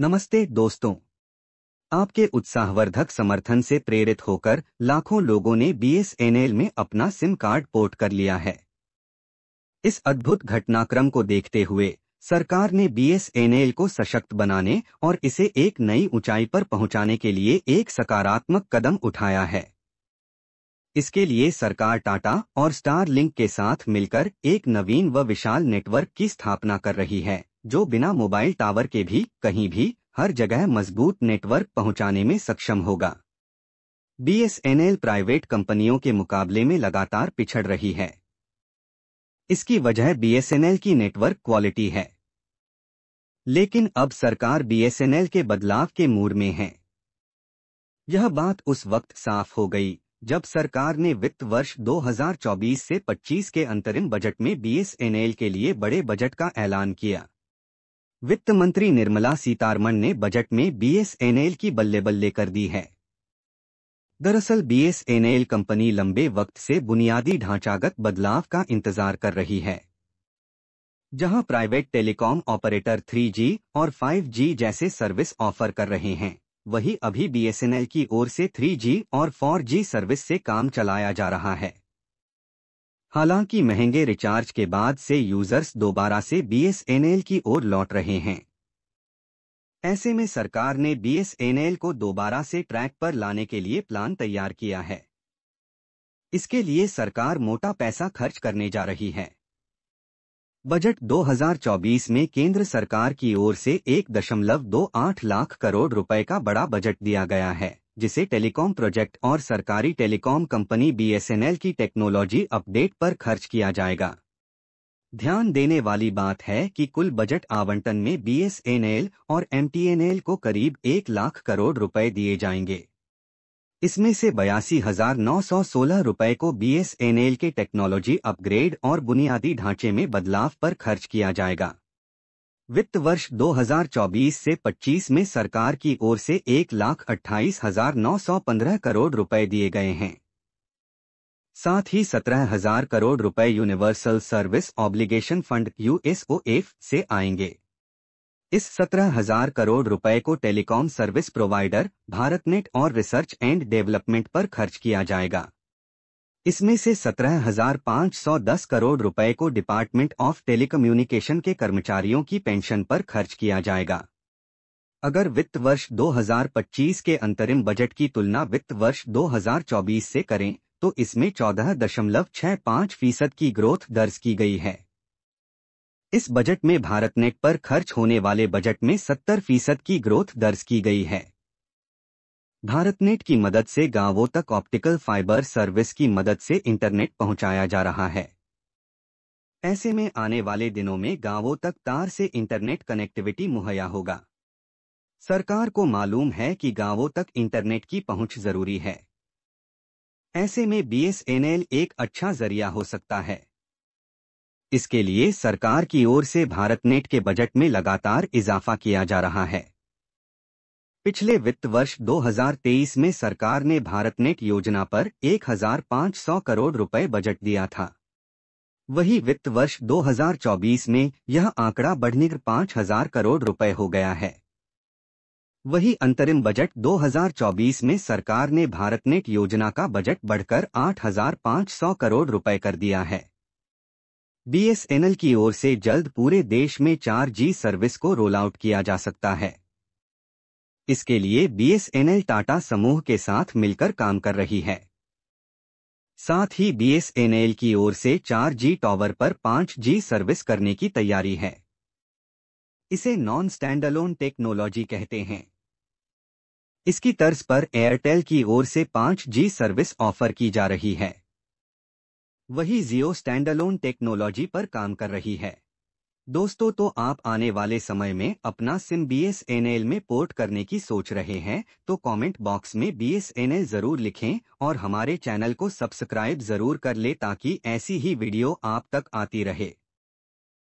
नमस्ते दोस्तों आपके उत्साहवर्धक समर्थन से प्रेरित होकर लाखों लोगों ने बीएसएनएल में अपना सिम कार्ड पोर्ट कर लिया है इस अद्भुत घटनाक्रम को देखते हुए सरकार ने बीएसएनएल को सशक्त बनाने और इसे एक नई ऊंचाई पर पहुंचाने के लिए एक सकारात्मक कदम उठाया है इसके लिए सरकार टाटा और स्टार लिंक के साथ मिलकर एक नवीन व विशाल नेटवर्क की स्थापना कर रही है जो बिना मोबाइल टावर के भी कहीं भी हर जगह मजबूत नेटवर्क पहुंचाने में सक्षम होगा बीएसएनएल प्राइवेट कंपनियों के मुकाबले में लगातार पिछड़ रही है इसकी वजह बीएसएनएल की नेटवर्क क्वालिटी है लेकिन अब सरकार बीएसएनएल के बदलाव के मूड में है यह बात उस वक्त साफ हो गई जब सरकार ने वित्त वर्ष 2024 से 25 के अंतरिम बजट में बीएसएनएल के लिए बड़े बजट का ऐलान किया वित्त मंत्री निर्मला सीतारमन ने बजट में बीएसएनएल की बल्ले बल्ले कर दी है दरअसल बीएसएनएल कंपनी लंबे वक्त से बुनियादी ढांचागत बदलाव का इंतजार कर रही है जहां प्राइवेट टेलीकॉम ऑपरेटर 3G और 5G जैसे सर्विस ऑफर कर रहे हैं वही अभी बीएसएनएल की ओर से 3G और 4G सर्विस से काम चलाया जा रहा है हालांकि महंगे रिचार्ज के बाद से यूजर्स दोबारा से बीएसएनएल की ओर लौट रहे हैं ऐसे में सरकार ने बीएसएनएल को दोबारा से ट्रैक पर लाने के लिए प्लान तैयार किया है इसके लिए सरकार मोटा पैसा खर्च करने जा रही है बजट 2024 में केंद्र सरकार की ओर से 1.28 लाख करोड़ रुपए का बड़ा बजट दिया गया है जिसे टेलीकॉम प्रोजेक्ट और सरकारी टेलीकॉम कंपनी बीएसएनएल की टेक्नोलॉजी अपडेट पर खर्च किया जाएगा ध्यान देने वाली बात है कि कुल बजट आवंटन में बीएसएनएल और एमटीएनएल को करीब एक लाख करोड़ रुपए दिए जाएंगे इसमें से बयासी हजार नौ सौ सोलह रुपए को बीएसएनएल के टेक्नोलॉजी अपग्रेड और बुनियादी ढांचे में बदलाव पर खर्च किया जाएगा वित्त वर्ष 2024 से 25 में सरकार की ओर से एक लाख अट्ठाईस हजार नौ सौ पंद्रह करोड़ रुपए दिए गए हैं साथ ही सत्रह हजार करोड़ रुपए universal service obligation fund USOF से आएंगे इस सत्रह हजार करोड़ रुपए को टेलीकॉम सर्विस प्रोवाइडर भारतनेट और रिसर्च एंड डेवलपमेंट पर खर्च किया जाएगा इसमें से 17,510 करोड़ रुपए को डिपार्टमेंट ऑफ टेलीकम्युनिकेशन के कर्मचारियों की पेंशन पर खर्च किया जाएगा अगर वित्त वर्ष 2025 के अंतरिम बजट की तुलना वित्त वर्ष 2024 से करें तो इसमें 14.65 फीसद की ग्रोथ दर्ज की गई है इस बजट में भारतनेट पर खर्च होने वाले बजट में 70 फीसद की ग्रोथ दर्ज की गई है भारतनेट की मदद से गांवों तक ऑप्टिकल फाइबर सर्विस की मदद से इंटरनेट पहुंचाया जा रहा है ऐसे में आने वाले दिनों में गांवों तक तार से इंटरनेट कनेक्टिविटी मुहैया होगा सरकार को मालूम है कि गांवों तक इंटरनेट की पहुंच जरूरी है ऐसे में बीएसएनएल एक अच्छा जरिया हो सकता है इसके लिए सरकार की ओर से भारतनेट के बजट में लगातार इजाफा किया जा रहा है पिछले वित्त वर्ष 2023 में सरकार ने भारत नेट योजना पर 1,500 करोड़ रुपए बजट दिया था वही वित्त वर्ष 2024 में यह आंकड़ा कर 5,000 करोड़ रुपए हो गया है वही अंतरिम बजट 2024 में सरकार ने भारतनेट योजना का बजट बढ़कर 8,500 करोड़ रुपए कर दिया है बीएसएनएल की ओर से जल्द पूरे देश में 4G सर्विस को रोल आउट किया जा सकता है इसके लिए बीएसएनएल टाटा समूह के साथ मिलकर काम कर रही है साथ ही बीएसएनएल की ओर से 4G टॉवर पर 5G सर्विस करने की तैयारी है इसे नॉन स्टैंडअलोन टेक्नोलॉजी कहते हैं इसकी तर्ज पर एयरटेल की ओर से 5G सर्विस ऑफर की जा रही है वही जियो स्टैंडअलोन टेक्नोलॉजी पर काम कर रही है दोस्तों तो आप आने वाले समय में अपना सिम बी में पोर्ट करने की सोच रहे हैं तो कमेंट बॉक्स में बी जरूर लिखें और हमारे चैनल को सब्सक्राइब जरूर कर ले ताकि ऐसी ही वीडियो आप तक आती रहे